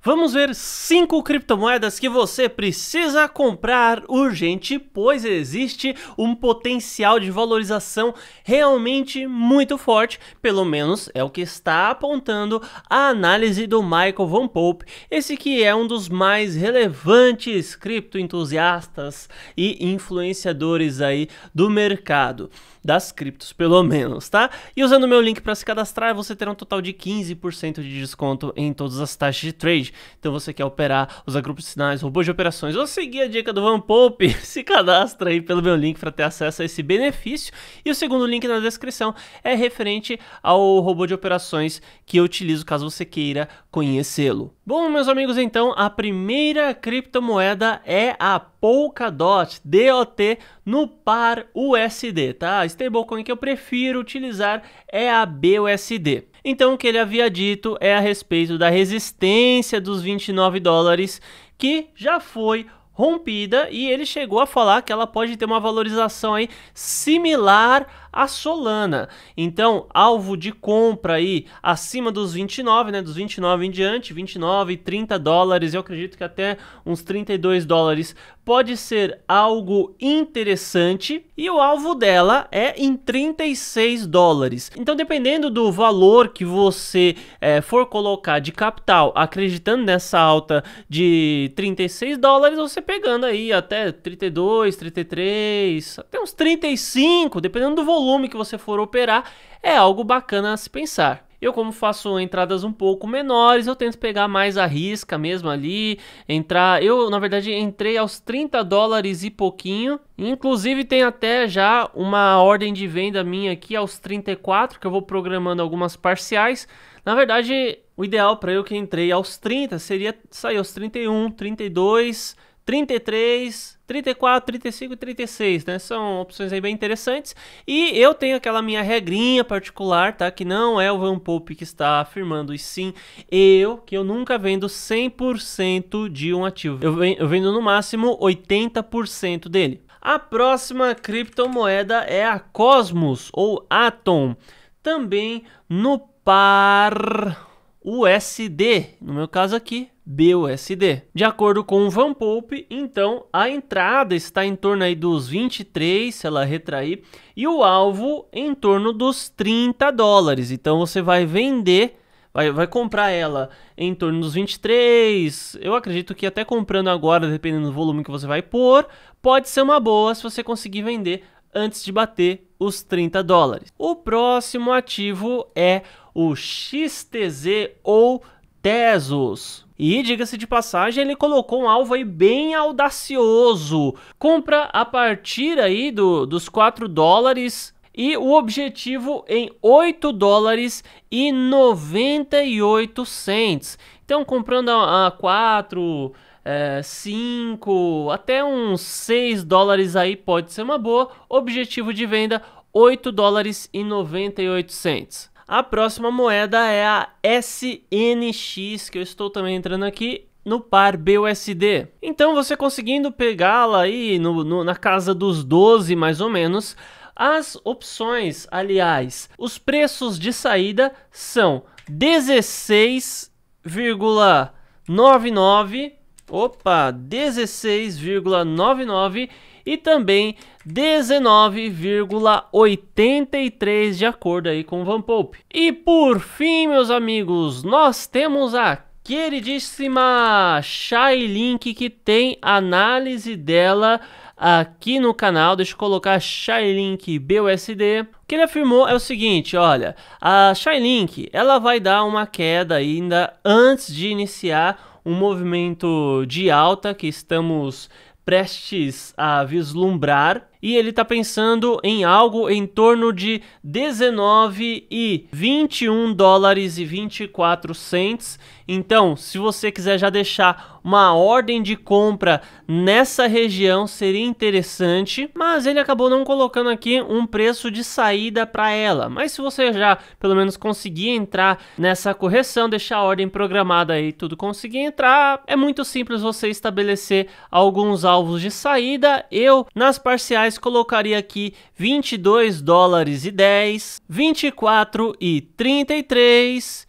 Vamos ver 5 criptomoedas que você precisa comprar urgente, pois existe um potencial de valorização realmente muito forte, pelo menos é o que está apontando a análise do Michael Van Pope, esse que é um dos mais relevantes criptoentusiastas e influenciadores aí do mercado das criptos, pelo menos, tá? E usando meu link para se cadastrar, você terá um total de 15% de desconto em todas as taxas de trade. Então você quer operar, usar grupos de sinais, robôs de operações ou seguir a dica do Van Pope, se cadastra aí pelo meu link para ter acesso a esse benefício. E o segundo link na descrição é referente ao robô de operações que eu utilizo caso você queira conhecê-lo. Bom, meus amigos, então a primeira criptomoeda é a Polkadot, DOT, no par USD, tá? A stablecoin que eu prefiro utilizar é a BUSD. Então, o que ele havia dito é a respeito da resistência dos 29 dólares, que já foi rompida e ele chegou a falar que ela pode ter uma valorização aí similar à Solana. Então, alvo de compra aí acima dos 29, né, dos 29 em diante, 29, 30 dólares, eu acredito que até uns 32 dólares pode ser algo interessante e o alvo dela é em 36 dólares. Então, dependendo do valor que você é, for colocar de capital, acreditando nessa alta de 36 dólares, você pegando aí até 32, 33, até uns 35, dependendo do volume que você for operar, é algo bacana a se pensar. Eu, como faço entradas um pouco menores, eu tento pegar mais a risca mesmo ali, entrar. Eu, na verdade, entrei aos 30 dólares e pouquinho. Inclusive, tem até já uma ordem de venda minha aqui aos 34, que eu vou programando algumas parciais. Na verdade, o ideal para eu que entrei aos 30 seria sair aos 31, 32, 33, 34, 35 e 36, né? São opções aí bem interessantes. E eu tenho aquela minha regrinha particular, tá? Que não é o Van Pope que está afirmando, e sim eu, que eu nunca vendo 100% de um ativo. Eu, eu vendo no máximo 80% dele. A próxima criptomoeda é a Cosmos ou Atom, também no par USD, no meu caso aqui, BUSD. De acordo com o Van Pope, então a entrada está em torno aí dos 23, se ela retrair, e o alvo em torno dos 30 dólares. Então você vai vender Vai, vai, comprar ela em torno dos 23. Eu acredito que até comprando agora, dependendo do volume que você vai pôr, pode ser uma boa se você conseguir vender antes de bater os 30 dólares. O próximo ativo é o XTZ ou Tezos. E, diga-se de passagem, ele colocou um alvo aí bem audacioso. Compra a partir aí do, dos 4 dólares e o objetivo em 8 dólares e 98 cents. Então, comprando a, a 4, é, 5, até uns 6 dólares aí pode ser uma boa. Objetivo de venda 8 dólares e 98 cents. A próxima moeda é a SNX, que eu estou também entrando aqui no par BUSD. Então você conseguindo pegá-la aí no, no, na casa dos 12 mais ou menos, as opções, aliás, os preços de saída são 16,99, opa, 16,99 e também 19,83 de acordo aí com o Van Pope. E por fim, meus amigos, nós temos a queridíssima Shylink Link que tem análise dela aqui no canal. Deixa eu colocar Shylink Link BUSD. O que ele afirmou é o seguinte, olha, a Shylink ela vai dar uma queda ainda antes de iniciar um movimento de alta que estamos prestes a vislumbrar e ele está pensando em algo em torno de 19 e 21 dólares e 24 cents. Então, se você quiser já deixar uma ordem de compra nessa região, seria interessante, mas ele acabou não colocando aqui um preço de saída para ela. Mas se você já pelo menos conseguir entrar nessa correção, deixar a ordem programada e tudo conseguir entrar, é muito simples você estabelecer alguns alvos de saída. Eu nas parciais reais, colocaria aqui 22 dólares e 10, 24 e 33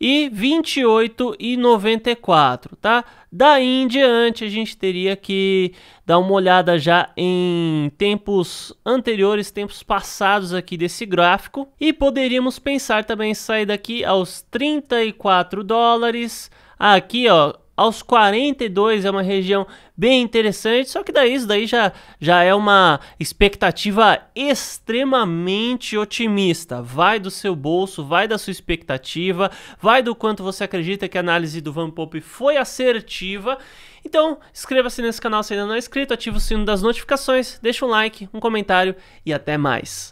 e 28 e 94, tá? Daí em diante a gente teria que dar uma olhada já em tempos anteriores, tempos passados aqui desse gráfico e poderíamos pensar também em sair daqui aos 34 dólares, aqui ó, aos 42 é uma região bem interessante, só que daí isso daí já, já é uma expectativa extremamente otimista. Vai do seu bolso, vai da sua expectativa, vai do quanto você acredita que a análise do Van Pope foi assertiva. Então, inscreva-se nesse canal se ainda não é inscrito, ativa o sino das notificações, deixa um like, um comentário e até mais.